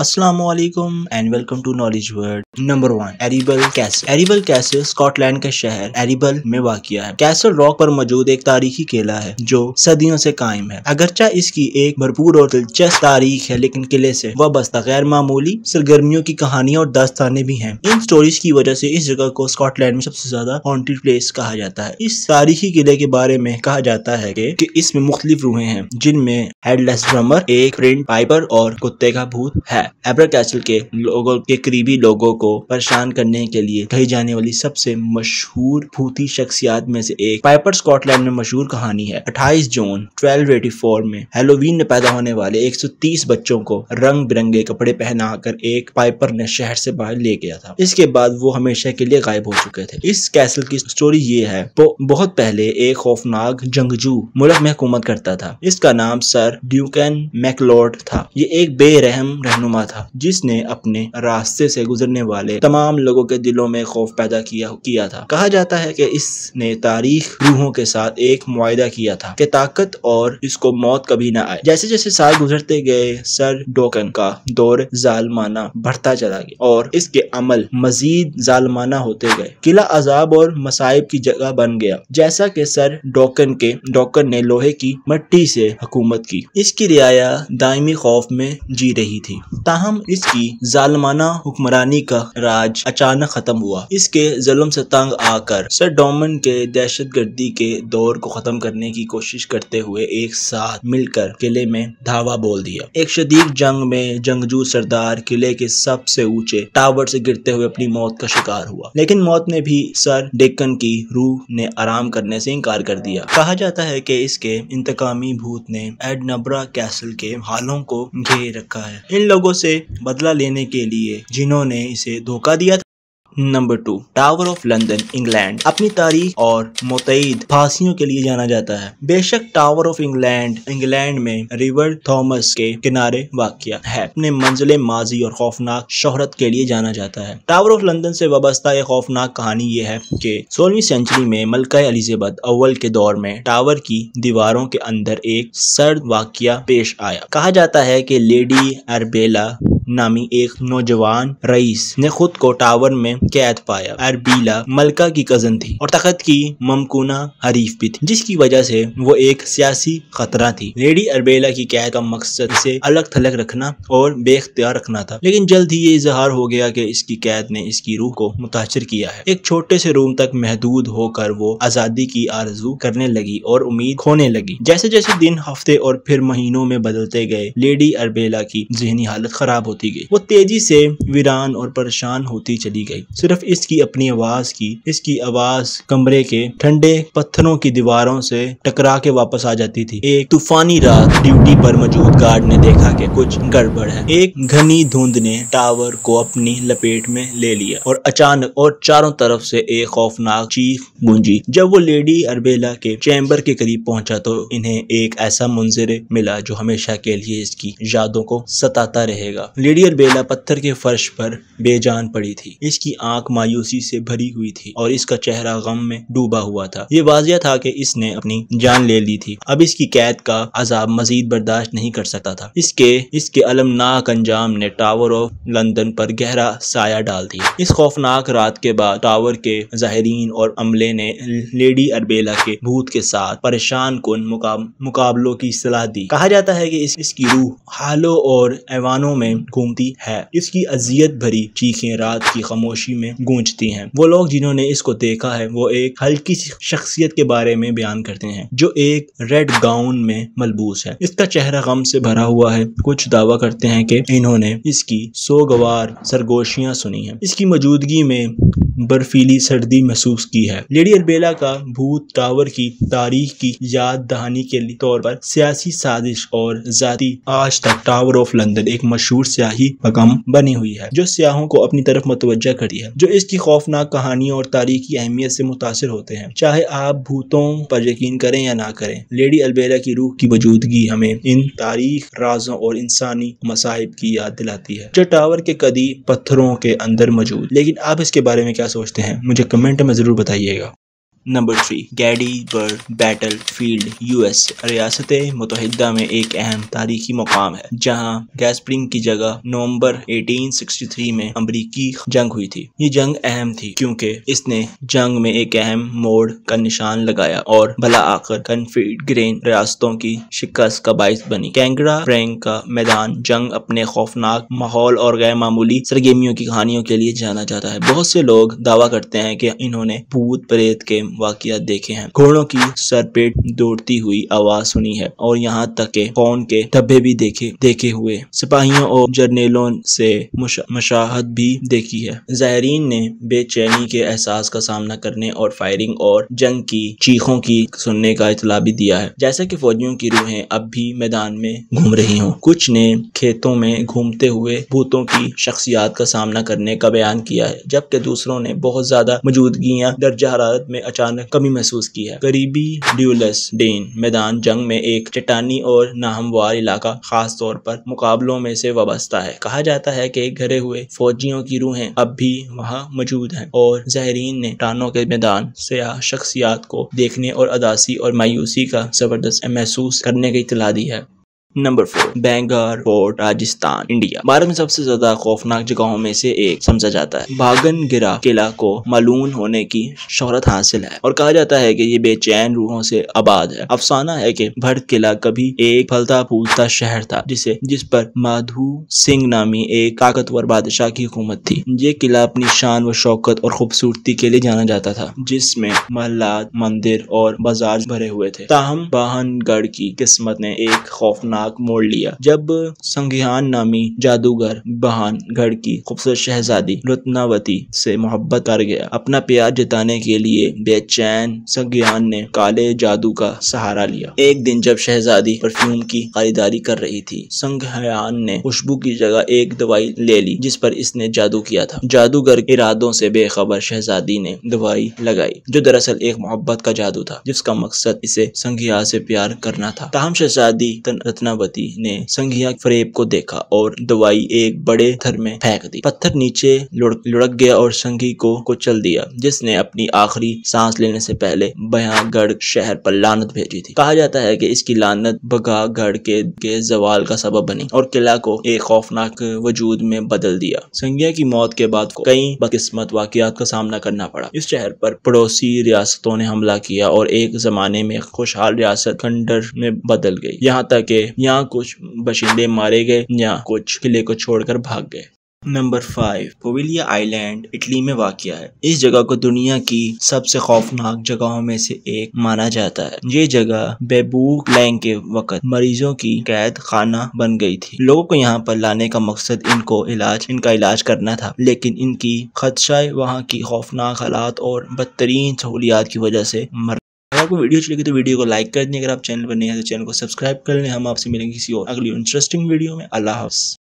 Aslam and welcome to knowledge world number one Edinburgh castle Edinburgh castle Scotland के शहर एरिबल में वाक़ है कैसल रॉक पर मौजूद एक तारीखी किला है जो सदियों से कायम है अगरचा इसकी एक भरपूर और दिलचस्प तारीख है लेकिन किले से वाबस्ता गैर मामूली सरगर्मियों की कहानियां और दास्ताने भी हैं इन स्टोरीज की वजह से इस जगह को स्कॉटलैंड में सबसे ज्यादा हॉन्टेड प्लेस कहा जाता है इस तारीखी किले के बारे में कहा जाता है की इसमें मुख्तलिफ रूहे हैं जिनमें हेडलेस ड्रमर एक प्रिंट पाइपर और कुत्ते का भूत है एबर कैसल के लोगों के करीबी लोगों को परेशान करने के लिए कही जाने वाली सबसे मशहूर भूती शख्सियात में से एक पाइपर स्कॉटलैंड में मशहूर कहानी है 28 जून 1284 में हेलोवीन में पैदा होने वाले 130 बच्चों को रंग बिरंगे कपड़े पहनाकर एक पाइपर ने शहर से बाहर ले गया था इसके बाद वो हमेशा के लिए गायब हो चुके थे इस कैसल की स्टोरी ये है बहुत पहले एक खौफनाक जंगजू मुल्क में हुकूमत करता था इसका नाम सर ड्यूकन मैकलोर्ड था ये एक बेरहम रहनुमा नामा था जिसने अपने रास्ते से गुजरने वाले तमाम लोगों के दिलों में खौफ पैदा किया किया था कहा जाता है कि इसने तारीख रूहों के साथ एक मुआदा किया था कि ताकत और इसको मौत कभी ना आए जैसे जैसे साल गुजरते गए सर डोकन का दौर जालमाना बढ़ता चला गया और इसके अमल मजीद जालमाना होते गए किला अजाब और मसाइब की जगह बन गया जैसा कि सर डोकन के डोकन ने लोहे की मट्टी से हुकूमत की इसकी रियाया दायमी खौफ में जी रही थी ताहम इसकी जालमाना हुक्मरानी का राज अचानक ख़त्म हुआ इसके जुलम से तंग आकर सर डोमन के दहशत गर्दी के दौर को ख़त्म करने की कोशिश करते हुए एक साथ मिलकर किले में धावा बोल दिया एक शदीक जंग में जंगजू सरदार किले के सबसे ऊंचे टावर से गिरते हुए अपनी मौत का शिकार हुआ लेकिन मौत ने भी सर डेक्कन की रूह ने आराम करने से इनकार कर दिया कहा जाता है कि इसके इंतकामी भूत ने एडनबरा कैसल के हालों को घेर रखा है इन लोगों लोगों से बदला लेने के लिए जिन्होंने इसे धोखा दिया number two tower of London England अपनी तारीख और मुतद फांसियों के लिए जाना जाता है बेशक टावर ऑफ इंग्लैंड इंग्लैंड में रिवर थॉमस के किनारे वाक़ है अपने मंजिल माजी और खौफनाक शोहरत के लिए जाना जाता है टावर ऑफ लंदन से वाबस्ता एक खौफनाक कहानी ये है कि सोलहवीं सेंचुरी में मलका एलिजेबथ अव्वल के दौर में टावर की दीवारों के अंदर एक सर्द वाक्य पेश आया कहा जाता है की लेडी अरबेला नामी एक नौजवान रईस ने खुद को टावर में कैद पाया अरबीला मलका की कजन थी और तखत की ममकुना हरीफ भी थी जिसकी वजह से वो एक सियासी खतरा थी लेडी अरबेला की कैद का मकसद इसे अलग थलग रखना और बेख्तियार रखना था लेकिन जल्द ही ये इजहार हो गया कि इसकी कैद ने इसकी रूह को मुतासर किया है एक छोटे से रूम तक महदूद होकर वो आज़ादी की आरजू करने लगी और उम्मीद खोने लगी जैसे जैसे दिन हफ्ते और फिर महीनों में बदलते गए लेडी अरबेला की जहनी हालत खराब हो होती गई वो तेजी से वीरान और परेशान होती चली गई सिर्फ इसकी अपनी आवाज की इसकी आवाज कमरे के ठंडे पत्थरों की दीवारों से टकरा के वापस आ जाती थी एक तूफानी रात ड्यूटी पर मौजूद गार्ड ने देखा कि कुछ गड़बड़ है एक घनी धुंध ने टावर को अपनी लपेट में ले लिया और अचानक और चारों तरफ से एक खौफनाक चीख गूंजी जब वो लेडी अरबेला के चैम्बर के करीब पहुंचा तो इन्हें एक ऐसा मुंजर मिला जो हमेशा के लिए इसकी यादों को सताता रहेगा लेडी बेला पत्थर के फर्श पर बेजान पड़ी थी इसकी आंख मायूसी से भरी हुई थी और इसका चेहरा गम में डूबा हुआ था ये वाजिया था कि इसने अपनी जान ले ली थी अब इसकी कैद का अजाब मजीद बर्दाश्त नहीं कर सकता था इसके इसके अलमनाक अंजाम ने टावर ऑफ लंदन पर गहरा साया डाल दिया इस खौफनाक रात के बाद टावर के जाहरीन और अमले ने लेडी अरबेला के भूत के साथ परेशान कुन मुकाबलों की सलाह दी कहा जाता है कि इस, इसकी रूह हालों और ऐवानों में घूमती है इसकी अजियत भरी चीखें रात की खामोशी में गूंजती हैं वो लोग जिन्होंने इसको देखा है वो एक हल्की शख्सियत के बारे में बयान करते हैं जो एक रेड गाउन में मलबूस है इसका चेहरा गम से भरा हुआ है कुछ दावा करते हैं कि इन्होंने इसकी सोगवार सरगोशियां सुनी हैं इसकी मौजूदगी में बर्फीली सर्दी महसूस की है लेडी अरबेला का भूत टावर की तारीख की याद दहानी के तौर पर सियासी साजिश और जाती आज तक टावर ऑफ लंदन एक मशहूर स्याही मकाम बनी हुई है जो सियाहों को अपनी तरफ मतवजह करी है जो इसकी खौफनाक कहानियों और तारीखी अहमियत से मुतासर होते हैं चाहे आप भूतों पर यकीन करें या ना करें लेडी अलबेला की रूह की मौजूदगी हमें इन तारीख राजों और इंसानी मसाहब की याद दिलाती है जो टावर के कदी पत्थरों के अंदर मौजूद लेकिन आप इसके बारे में क्या सोचते हैं मुझे कमेंट में ज़रूर बताइएगा number three Gettysburg battle field US रियासत मुतहदा में एक अहम तारीखी मुकाम है जहाँ गैसप्रिंग की जगह नवंबर 1863 में अमरीकी जंग हुई थी ये जंग अहम थी क्योंकि इसने जंग में एक अहम मोड़ का निशान लगाया और भला आकर ग्रेन रियासतों की शिकस्त का बायस बनी कैंगड़ा फ्रेंक का मैदान जंग अपने खौफनाक माहौल और गैर मामूली सरगेमियों की कहानियों के लिए जाना जाता है बहुत से लोग दावा करते हैं कि इन्होंने भूत प्रेत के वाक्य देखे हैं घोड़ों की सरपेट दौड़ती हुई आवाज सुनी है और यहाँ तक के कौन के धब्बे भी देखे देखे हुए सिपाहियों और जर्नेलों से मशाहत भी देखी है जायरीन ने बेचैनी के एहसास का सामना करने और फायरिंग और जंग की चीखों की सुनने का इतला भी दिया है जैसा की फौजियों की रूहें अब भी मैदान में घूम रही हों कुछ ने खेतों में घूमते हुए भूतों की शख्सियात का सामना करने का बयान किया है जबकि दूसरों ने बहुत ज्यादा मौजूदगियां दर्जा हरारत में अचानक अचानक कमी महसूस की है करीबी ड्यूलस डेन मैदान जंग में एक चट्टानी और नाहमवार इलाका खास तौर पर मुकाबलों में से वाबस्ता है कहा जाता है की घरे हुए फौजियों की रूहें अब भी वहाँ मौजूद है और जहरीन ने टानों के मैदान सयाह शख्सियात को देखने और अदासी और मायूसी का जबरदस्त महसूस करने की इतला दी है number four Bhangarh fort Rajasthan India Bharat में सबसे ज्यादा खौफनाक जगहों में से एक समझा जाता है भागन गिरा किला को मलून होने की शोहरत हासिल है और कहा जाता है कि ये बेचैन रूहों से आबाद है अफसाना है कि भर किला कभी एक फलता फूलता शहर था जिसे जिस पर माधु सिंह नामी एक ताकतवर बादशाह की हुकूमत थी ये किला अपनी शान व शौकत और खूबसूरती के लिए जाना जाता था जिसमे महल्ला मंदिर और बाजार भरे हुए थे ताहम बाहनगढ़ की किस्मत ने एक खौफनाक नाक मोड़ लिया जब संघियान नामी जादूगर बहान गढ़ की खूबसूरत शहजादी रत्नावती से मोहब्बत कर गया अपना प्यार जिताने के लिए बेचैन संघियान ने काले जादू का सहारा लिया एक दिन जब शहजादी परफ्यूम की खरीदारी कर रही थी संघयान ने खुशबू की जगह एक दवाई ले ली जिस पर इसने जादू किया था जादूगर इरादों से बेखबर शहजादी ने दवाई लगाई जो दरअसल एक मोहब्बत का जादू था जिसका मकसद इसे संघिया से प्यार करना था तहम शहजादी रत्ना मायावती ने संघिया फरेब को देखा और दवाई एक बड़े थर में फेंक दी पत्थर नीचे लुढ़क लुढ़क गया और संघी को कुचल दिया जिसने अपनी आखिरी सांस लेने से पहले बयागढ़ शहर पर लानत भेजी थी कहा जाता है कि इसकी लानत बगागढ़ के, के जवाल का सबब बनी और किला को एक खौफनाक वजूद में बदल दिया संघिया की मौत के बाद कई बदकिस्मत वाकियात का सामना करना पड़ा इस शहर पर पड़ोसी रियासतों ने हमला किया और एक जमाने में खुशहाल रियासत खंडर में बदल गई यहाँ तक यहाँ कुछ बशिंदे मारे गए या कुछ किले को छोड़कर भाग गए number five Poveglia island Italy में वाक़ है इस जगह को दुनिया की सबसे खौफनाक जगहों में से एक माना जाता है ये जगह बेबूक लैंग के वक़्त मरीजों की कैद खाना बन गई थी लोगों को यहाँ पर लाने का मकसद इनको इलाज इनका इलाज करना था लेकिन इनकी खदशाएं वहाँ की खौफनाक हालात और बदतरीन सहूलियात की वजह से मर अगर आपको वीडियो अच्छी लगी तो वीडियो को लाइक कर दें अगर आप चैनल पर नहीं है तो चैनल को सब्सक्राइब कर लें हम आपसे मिलेंगे किसी और अगली इंटरेस्टिंग वीडियो में अल्लाह हाफ